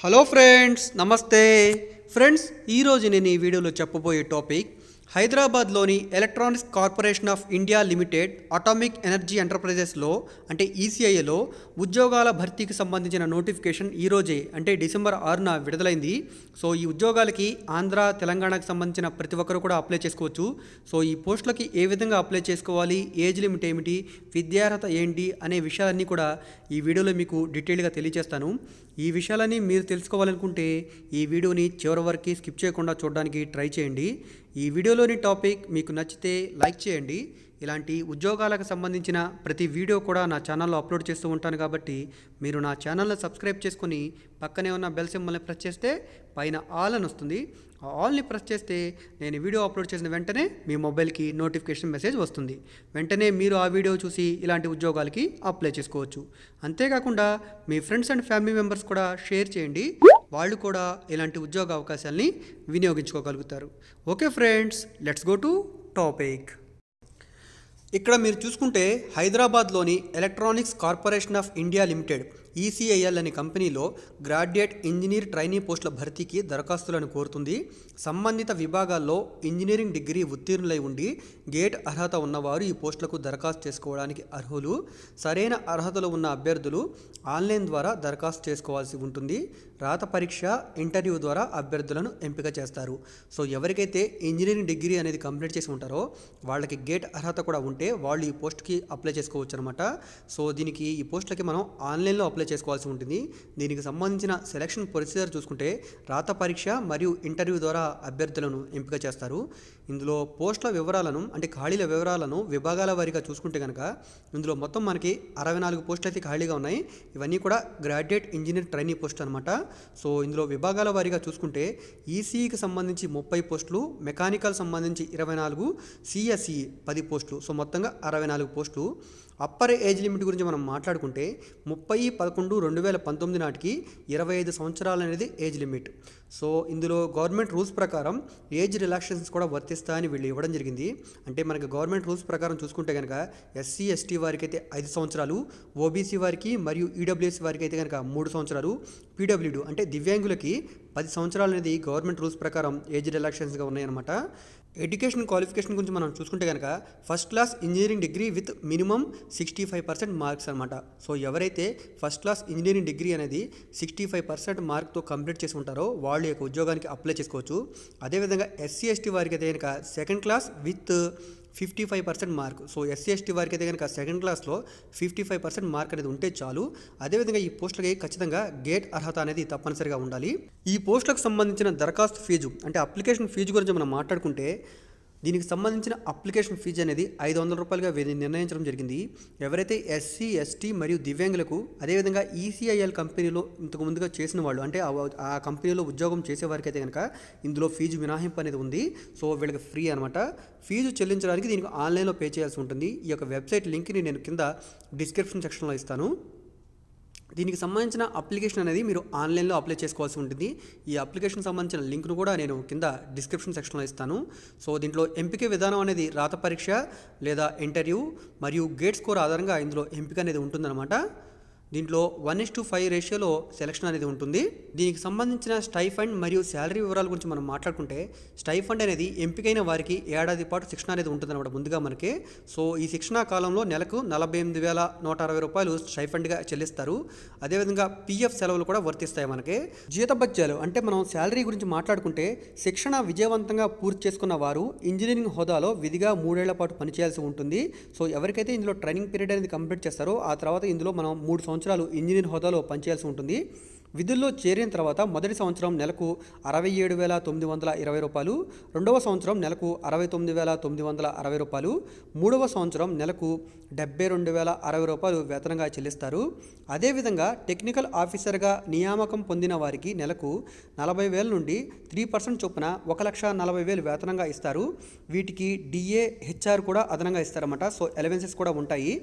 hello friends నమస్తే friends ఈరోజు నేను ఈ వీడియోలో చెప్పబోయే టాపిక్ హైదరాబాద్లోని electronics corporation of India limited atomic energy ఎంటర్ప్రైజెస్లో అంటే ఈసీఐలో ఉద్యోగాల భర్తీకి సంబంధించిన నోటిఫికేషన్ ఈరోజే అంటే డిసెంబర్ ఆరున విడుదలైంది సో ఈ ఉద్యోగాలకి ఆంధ్ర తెలంగాణకు సంబంధించిన ప్రతి ఒక్కరు కూడా అప్లై చేసుకోవచ్చు సో ఈ పోస్టులకి ఏ విధంగా అప్లై చేసుకోవాలి ఏజ్ లిమిట్ ఏమిటి విద్యార్హత ఏంటి అనే విషయాలన్నీ కూడా ఈ వీడియోలో మీకు డీటెయిల్గా తెలియజేస్తాను ఈ విషయాలని మీరు తెలుసుకోవాలనుకుంటే ఈ వీడియోని చివరి వరకు స్కిప్ చేయకుండా చూడడానికి ట్రై చేయండి ఈ వీడియోలోని టాపిక్ మీకు నచ్చితే లైక్ చేయండి ఇలాంటి ఉద్యోగాలకు సంబంధించిన ప్రతి వీడియో కూడా నా ఛానల్లో అప్లోడ్ చేస్తూ ఉంటాను కాబట్టి మీరు నా ఛానల్ని సబ్స్క్రైబ్ చేసుకుని పక్కనే ఉన్న బెల్ సింబల్ని ప్రెస్ చేస్తే పైన ఆల్ అని వస్తుంది ఆల్ని ప్రెస్ చేస్తే నేను వీడియో అప్లోడ్ చేసిన వెంటనే మీ మొబైల్కి నోటిఫికేషన్ మెసేజ్ వస్తుంది వెంటనే మీరు ఆ వీడియో చూసి ఇలాంటి ఉద్యోగాలకి అప్లై చేసుకోవచ్చు అంతేకాకుండా మీ ఫ్రెండ్స్ అండ్ ఫ్యామిలీ మెంబర్స్ కూడా షేర్ చేయండి వాళ్ళు కూడా ఇలాంటి ఉద్యోగ అవకాశాలని వినియోగించుకోగలుగుతారు okay friends let's go to topic ఇక్కడ మీరు చూసుకుంటే హైదరాబాద్లోని electronics corporation of India limited ECIL అనే కంపెనీలో గ్రాడ్యుయేట్ ఇంజనీర్ ట్రైనీ పోస్టుల భర్తీకి దరఖాస్తులను కోరుతుంది సంబంధిత విభాగాల్లో ఇంజనీరింగ్ డిగ్రీ ఉత్తీర్ణులై ఉండి గేట్ అర్హత ఉన్నవారు ఈ పోస్టులకు దరఖాస్తు చేసుకోవడానికి అర్హులు సరైన అర్హతలు ఉన్న అభ్యర్థులు ఆన్లైన్ ద్వారా దరఖాస్తు చేసుకోవాల్సి ఉంటుంది రాత పరీక్ష ఇంటర్వ్యూ ద్వారా అభ్యర్థులను ఎంపిక చేస్తారు సో ఎవరికైతే ఇంజనీరింగ్ డిగ్రీ అనేది కంప్లీట్ చేసి ఉంటారో వాళ్ళకి గేట్ అర్హత కూడా ఉంటే వాళ్ళు ఈ పోస్ట్కి అప్లై చేసుకోవచ్చు అనమాట సో దీనికి ఈ పోస్ట్లకి మనం ఆన్లైన్లో అప్లై పూర్తి చేసుకోవాల్సి ఉంటుంది దీనికి సంబంధించిన సెలక్షన్ ప్రొసీజర్ చూసుకుంటే రాత పరీక్ష మరియు ఇంటర్వ్యూ ద్వారా అభ్యర్థులను ఎంపిక చేస్తారు ఇందులో పోస్టుల వివరాలను అంటే ఖాళీల వివరాలను విభాగాల వారీగా చూసుకుంటే కనుక ఇందులో మొత్తం మనకి అరవై నాలుగు పోస్టులు అయితే ఖాళీగా ఉన్నాయి ఇవన్నీ కూడా గ్రాడ్యుయేట్ ఇంజనీర్ ట్రైనింగ్ పోస్ట్ అనమాట సో ఇందులో విభాగాల వారీగా చూసుకుంటే ఈసీఈకి e e సంబంధించి ముప్పై పోస్టులు మెకానికల్ సంబంధించి ఇరవై నాలుగు సిఎస్ఈ e పది పోస్టులు సో మొత్తంగా అరవై నాలుగు పోస్టులు అప్పర్ ఏజ్ లిమిట్ గురించి మనం మాట్లాడుకుంటే ముప్పై పదకొండు రెండు వేల పంతొమ్మిది నాటికి ఇరవై ఐదు సంవత్సరాలు అనేది ఏజ్ లిమిట్ సో ఇందులో గవర్నమెంట్ రూల్స్ ప్రకారం ఏజ్ రిలాక్సేషన్స్ కూడా వర్తిస్తాయని వీళ్ళు ఇవ్వడం జరిగింది అంటే మనకి గవర్నమెంట్ రూల్స్ ప్రకారం చూసుకుంటే కనుక ఎస్సీ ఎస్టీ వారికి అయితే ఐదు సంవత్సరాలు ఓబీసీ వారికి మరియు ఈడబ్ల్యూఎస్ వారికి అయితే కనుక మూడు సంవత్సరాలు పీడబ్ల్యూడి అంటే దివ్యాంగులకి పది సంవత్సరాలు అనేది గవర్నమెంట్ రూల్స్ ప్రకారం ఏజ్ రిలాక్సేషన్స్గా ఉన్నాయన్నమాట ఎడ్యుకేషన్ క్వాలిఫికేషన్ గురించి మనం చూసుకుంటే కనుక first class engineering degree with minimum sixty five percent marks అనమాట సో ఎవరైతే ఫస్ట్ క్లాస్ ఇంజనీరింగ్ డిగ్రీ అనేది సిక్స్టీ ఫైవ్ పర్సెంట్ మార్క్తో కంప్లీట్ చేసి ఉంటారో వాళ్ళు యొక్క ఉద్యోగానికి అప్లై చేసుకోవచ్చు అదేవిధంగా ఎస్సీ ఎస్టీ వారికి అయితే కనుక second class with fifty five percent mark so SC ST వారికి అయితే కనుక సెకండ్ క్లాస్లో ఫిఫ్టీ ఫైవ్ పర్సెంట్ మార్క్ అనేది ఉంటే చాలు అదేవిధంగా ఈ పోస్టులకి ఖచ్చితంగా గేట్ అర్హత అనేది తప్పనిసరిగా ఉండాలి ఈ పోస్టులకు సంబంధించిన దరఖాస్తు ఫీజు అంటే అప్లికేషన్ ఫీజు గురించి మనం మాట్లాడుకుంటే దీనికి సంబంధించిన అప్లికేషన్ ఫీజు అనేది ఐదు వందల రూపాయలుగా నిర్ణయించడం జరిగింది ఎవరైతే ఎస్సీ ఎస్టీ మరియు దివ్యాంగులకు అదేవిధంగా ఈసీఐఎల్ కంపెనీలో ఇంతకు ముందుగా చేసిన వాళ్ళు అంటే ఆ కంపెనీలో ఉద్యోగం చేసేవారికి అయితే కనుక ఇందులో ఫీజు మినహాయింపు అనేది ఉంది సో వీళ్ళకి ఫ్రీ అనమాట ఫీజు చెల్లించడానికి దీనికి ఆన్లైన్లో పే చేయాల్సి ఉంటుంది ఈ యొక్క వెబ్సైట్ లింక్ని నేను కింద డిస్క్రిప్షన్ సెక్షన్లో ఇస్తాను దీనికి సంబంధించిన అప్లికేషన్ అనేది మీరు ఆన్లైన్లో అప్లై చేసుకోవాల్సి ఉంటుంది ఈ అప్లికేషన్ సంబంధించిన లింక్ను కూడా నేను కింద డిస్క్రిప్షన్ సెక్షన్లో ఇస్తాను సో దీంట్లో ఎంపిక విధానం అనేది రాత పరీక్ష లేదా ఇంటర్వ్యూ మరియు గేట్ స్కోర్ ఆధారంగా ఇందులో ఎంపిక అనేది ఉంటుందన్నమాట దీంట్లో వన్ ఇస్ టు ఫైవ్ రేషియోలో సెలక్షన్ అనేది ఉంటుంది దీనికి సంబంధించిన స్టైఫండ్ మరియు శాలరీ వివరాల గురించి మనం మాట్లాడుకుంటే స్టైఫండ్ అనేది ఎంపికైన వారికి ఏడాది పాటు శిక్షణ అనేది ఉంటుందన్నమాట ముందుగా మనకి సో ఈ శిక్షణా కాలంలో నెలకు నలభై ఎనిమిది వేల నూట అరవై రూపాయలు స్టైఫండ్గా చెల్లిస్తారు అదేవిధంగా పీఎఫ్ సెలవులు కూడా వర్తిస్తాయి మనకి బత్యాలు అంటే మనం శాలరీ గురించి మాట్లాడుకుంటే శిక్షణ విజయవంతంగా పూర్తి చేసుకున్న వారు ఇంజనీరింగ్ హోదాలో విధిగా మూడేళ్ల పాటు పనిచేయాల్సి ఉంటుంది సో ఎవరికైతే ఇందులో ట్రైనింగ్ పీరియడ్ అనేది కంప్లీట్ చేస్తారో ఆ తర్వాత ఇందులో మనం మూడు సంవత్సరాలు ఇంజనీర్ హోదాలో పనిచేయాల్సి ఉంటుంది విధుల్లో చేరిన తర్వాత మొదటి సంవత్సరం నెలకు అరవై ఏడు వేల తొమ్మిది వందల ఇరవై రూపాయలు రెండవ సంవత్సరం నెలకు అరవై తొమ్మిది వేల తొమ్మిది వందల అరవై రూపాయలు మూడవ సంవత్సరం నెలకు డెబ్బై రెండు వేల అరవై రూపాయలు వేతనంగా చెల్లిస్తారు అదేవిధంగా టెక్నికల్ ఆఫీసర్గా నియామకం పొందిన వారికి నెలకు నలభై వేల నుండి త్రీ పర్సెంట్ చొప్పున ఒక లక్ష నలభై వేలు వేతనంగా ఇస్తారు వీటికి డిఏ హెచ్ఆర్ కూడా అదనంగా ఇస్తారన్నమాట సో ఎలవెన్సెస్ కూడా ఉంటాయి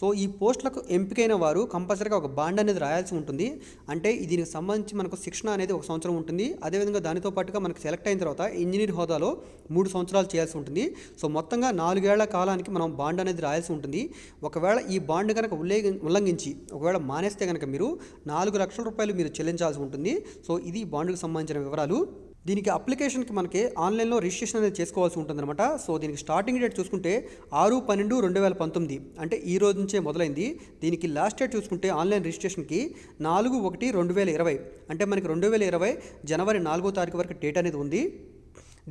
సో ఈ పోస్టులకు ఎంపికైన వారు కంపల్సరీగా ఒక బాండ్ అనేది రాయాల్సి ఉంటుంది అంటే ఇది దీనికి సంబంధించి మనకు శిక్షణ అనేది ఒక సంవత్సరం ఉంటుంది అదేవిధంగా దానితో పాటుగా మనకు సెలెక్ట్ అయిన తర్వాత ఇంజనీర్ హోదాలో మూడు సంవత్సరాలు చేయాల్సి ఉంటుంది సో మొత్తంగా నాలుగేళ్ల కాలానికి మనం బాండ్ అనేది రాయాల్సి ఉంటుంది ఒకవేళ ఈ బాండ్ కనుక ఉల్లేఖ ఉల్లంఘించి ఒకవేళ మానేస్తే కనుక మీరు నాలుగు లక్షల రూపాయలు మీరు చెల్లించాల్సి ఉంటుంది సో ఇది బాండ్కు సంబంధించిన వివరాలు దీనికి అప్లికేషన్కి మనకి ఆన్లైన్లో రిజిస్ట్రేషన్ అనేది చేసుకోవాల్సి ఉంటుందన్నమాట సో దీనికి స్టార్టింగ్ డేట్ చూసుకుంటే ఆరు పన్నెండు రెండు వేల పంతొమ్మిది అంటే ఈ రోజు నుంచే మొదలైంది దీనికి లాస్ట్ డేట్ చూసుకుంటే ఆన్లైన్ రిజిస్ట్రేషన్కి నాలుగు ఒకటి రెండు వేల ఇరవై అంటే మనకి రెండు వేల ఇరవై జనవరి నాలుగో తారీఖు వరకు డేట్ అనేది ఉంది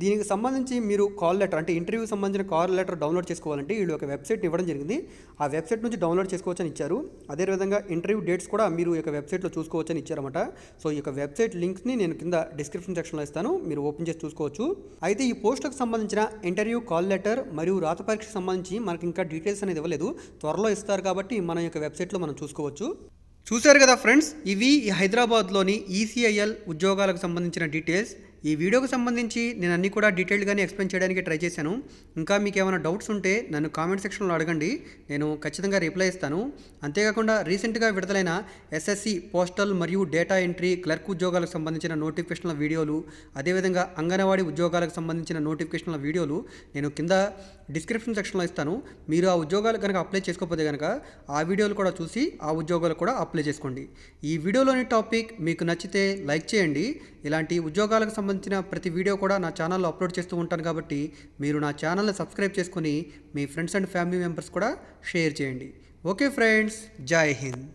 దీనికి సంబంధించి మీరు కాల్ లెటర్ అంటే ఇంటర్వ్యూ సంబంధించిన కాల్ లెటర్ డౌన్లోడ్ చేసుకోవాలంటే వీళ్ళు ఒక వెబ్సైట్ ఇవ్వడం జరిగింది ఆ వెబ్సైట్ నుంచి డౌన్లోడ్ చేసుకోవచ్చని ఇచ్చారు అదేవిధంగా ఇంటర్వ్యూ డేట్స్ కూడా మీరు ఈ యొక్క వెబ్సైట్లో చూసుకోవచ్చని ఇచ్చారన్నమాట సో ఈ యొక్క వెబ్సైట్ లింక్స్ని నేను కింద డిస్క్రిప్షన్ సెక్షన్లో ఇస్తాను మీరు ఓపెన్ చేసి చూసుకోవచ్చు అయితే ఈ పోస్ట్కు సంబంధించిన ఇంటర్వ్యూ కాల్ లెటర్ మరియు రాత పరీక్షకు సంబంధించి మనకి ఇంకా డీటెయిల్స్ అనేది ఇవ్వలేదు త్వరలో ఇస్తారు కాబట్టి మన యొక్క వెబ్సైట్లో మనం చూసుకోవచ్చు చూశారు కదా ఫ్రెండ్స్ ఇవి హైదరాబాద్లోని ఈసీఐఎల్ ఉద్యోగాలకు సంబంధించిన డీటెయిల్స్ ఈ వీడియోకి సంబంధించి నేను అన్నీ కూడా డీటెయిల్డ్గానే ఎక్స్ప్లెయిన్ చేయడానికి ట్రై చేశాను ఇంకా మీకు ఏమైనా డౌట్స్ ఉంటే నన్ను కామెంట్ సెక్షన్లో అడగండి నేను ఖచ్చితంగా రిప్లై ఇస్తాను అంతేకాకుండా రీసెంట్గా విడుదలైన ఎస్ఎస్సి పోస్టల్ మరియు డేటా ఎంట్రీ క్లర్క్ ఉద్యోగాలకు సంబంధించిన నోటిఫికేషన్ల వీడియోలు అదేవిధంగా అంగన్వాడీ ఉద్యోగాలకు సంబంధించిన నోటిఫికేషన్ల వీడియోలు నేను కింద డిస్క్రిప్షన్ సెక్షన్లో ఇస్తాను మీరు ఆ ఉద్యోగాలు కనుక అప్లై చేసుకోకపోతే కనుక ఆ వీడియోలు కూడా చూసి ఆ ఉద్యోగాలు కూడా అప్లై చేసుకోండి ఈ వీడియోలోని టాపిక్ మీకు నచ్చితే లైక్ చేయండి ఇలాంటి ఉద్యోగాలకు సంబంధించిన ప్రతి వీడియో కూడా నా ఛానల్లో అప్లోడ్ చేస్తూ ఉంటాను కాబట్టి మీరు నా ఛానల్ని సబ్స్క్రైబ్ చేసుకుని మీ ఫ్రెండ్స్ అండ్ ఫ్యామిలీ మెంబర్స్ కూడా షేర్ చేయండి ఓకే ఫ్రెండ్స్ జై హింద్